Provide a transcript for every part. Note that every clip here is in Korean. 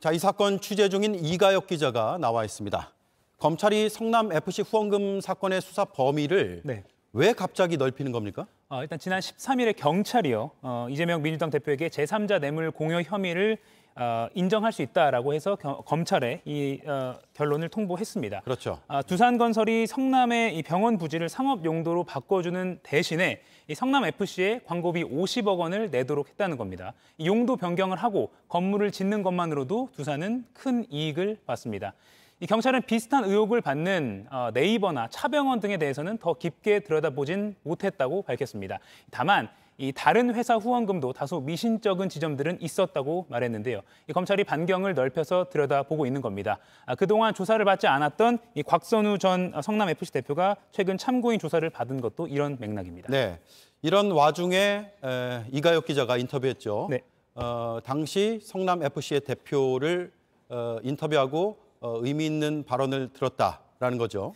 자, 이 사건 취재 중인 이가혁 기자가 나와 있습니다. 검찰이 성남 FC 후원금 사건의 수사 범위를 네. 왜 갑자기 넓히는 겁니까? 어, 일단 지난 13일에 경찰이요. 어, 이재명 민주당 대표에게 제3자 뇌물 공여 혐의를 어, 인정할 수 있다라고 해서 겨, 검찰에 이 어, 결론을 통보했습니다. 그렇죠. 아, 두산건설이 성남의 이 병원 부지를 상업 용도로 바꿔주는 대신에 이 성남 FC에 광고비 50억 원을 내도록 했다는 겁니다. 용도 변경을 하고 건물을 짓는 것만으로도 두산은 큰 이익을 봤습니다. 이 경찰은 비슷한 의혹을 받는 어, 네이버나 차병원 등에 대해서는 더 깊게 들여다보진 못했다고 밝혔습니다. 다만 이 다른 회사 후원금도 다소 미신적인 지점들은 있었다고 말했는데요. 이 검찰이 반경을 넓혀서 들여다보고 있는 겁니다. 아, 그동안 조사를 받지 않았던 이 곽선우 전 성남 FC 대표가 최근 참고인 조사를 받은 것도 이런 맥락입니다. 네. 이런 와중에 에, 이가혁 기자가 인터뷰했죠. 네. 어, 당시 성남 FC의 대표를 어, 인터뷰하고 어, 의미 있는 발언을 들었다라는 거죠.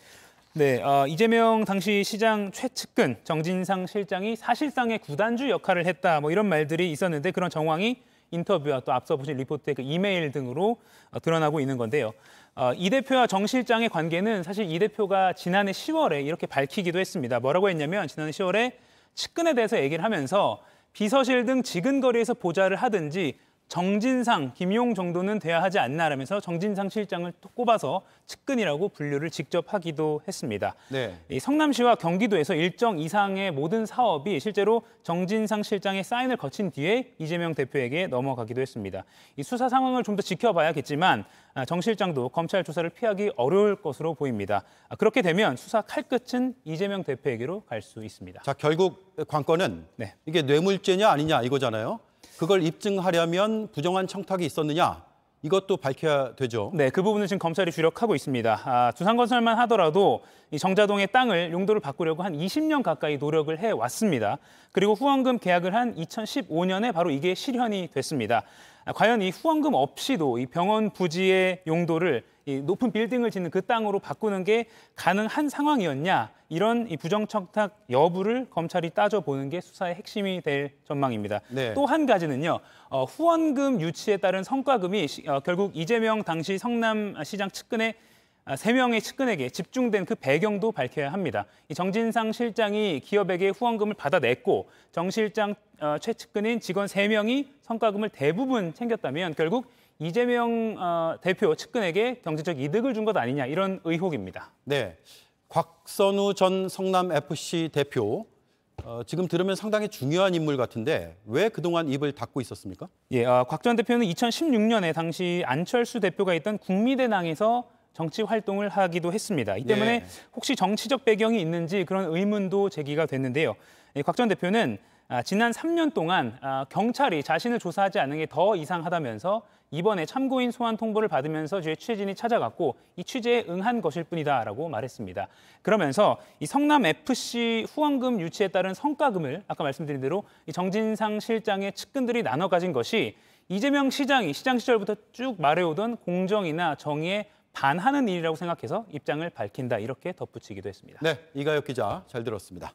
네, 어, 이재명 당시 시장 최측근 정진상 실장이 사실상의 구단주 역할을 했다 뭐 이런 말들이 있었는데 그런 정황이 인터뷰와 또 앞서 보신 리포트의 그 이메일 등으로 어, 드러나고 있는 건데요. 어, 이 대표와 정 실장의 관계는 사실 이 대표가 지난해 10월에 이렇게 밝히기도 했습니다. 뭐라고 했냐면 지난해 10월에 측근에 대해서 얘기를 하면서 비서실 등 지근거리에서 보좌를 하든지 정진상, 김용 정도는 돼야 하지 않나라면서 정진상 실장을 꼽아서 측근이라고 분류를 직접 하기도 했습니다. 네. 이 성남시와 경기도에서 일정 이상의 모든 사업이 실제로 정진상 실장의 사인을 거친 뒤에 이재명 대표에게 넘어가기도 했습니다. 이 수사 상황을 좀 더 지켜봐야겠지만 아, 정 실장도 검찰 조사를 피하기 어려울 것으로 보입니다. 아, 그렇게 되면 수사 칼끝은 이재명 대표에게로 갈 수 있습니다. 자 결국 관건은 네. 이게 뇌물죄냐 아니냐 이거잖아요. 그걸 입증하려면 부정한 청탁이 있었느냐 이것도 밝혀야 되죠. 네, 그 부분은 지금 검찰이 주력하고 있습니다. 아, 두산건설만 하더라도 이 정자동의 땅을 용도를 바꾸려고 한 20년 가까이 노력을 해왔습니다. 그리고 후원금 계약을 한 2015년에 바로 이게 실현이 됐습니다. 아, 과연 이 후원금 없이도 이 병원 부지의 용도를 이 높은 빌딩을 짓는 그 땅으로 바꾸는 게 가능한 상황이었냐 이런 이 부정청탁 여부를 검찰이 따져보는 게 수사의 핵심이 될 전망입니다. 네. 또한 가지는요. 어, 후원금 유치에 따른 성과금이 시, 어, 결국 이재명 당시 성남시장 측근의 아, 세명의 측근에게 집중된 그 배경도 밝혀야 합니다. 이 정진상 실장이 기업에게 후원금을 받아냈고 정 실장 어, 최측근인 직원 세명이 성과금을 대부분 챙겼다면 결국 이재명 어, 대표 측근에게 경제적 이득을 준 것 아니냐 이런 의혹입니다. 네, 곽선우 전 성남FC 대표 어, 지금 들으면 상당히 중요한 인물 같은데 왜 그동안 입을 닫고 있었습니까? 예, 어, 아, 곽전 대표는 2016년에 당시 안철수 대표가 있던 국민의당에서 정치 활동을 하기도 했습니다. 이 네. 때문에 예. 혹시 정치적 배경이 있는지 그런 의문도 제기가 됐는데요. 예, 곽전 대표는 아, 지난 3년 동안 아, 경찰이 자신을 조사하지 않은 게더 이상하다면서 이번에 참고인 소환 통보를 받으면서 주의 취재진이 찾아갔고 이 취재에 응한 것일 뿐이다라고 말했습니다. 그러면서 이 성남 FC 후원금 유치에 따른 성과금을 아까 말씀드린 대로 이 정진상 실장의 측근들이 나눠 가진 것이 이재명 시장이 시장 시절부터 쭉 말해오던 공정이나 정의의 반하는 일이라고 생각해서 입장을 밝힌다 이렇게 덧붙이기도 했습니다. 네, 이가혁 기자 잘 들었습니다.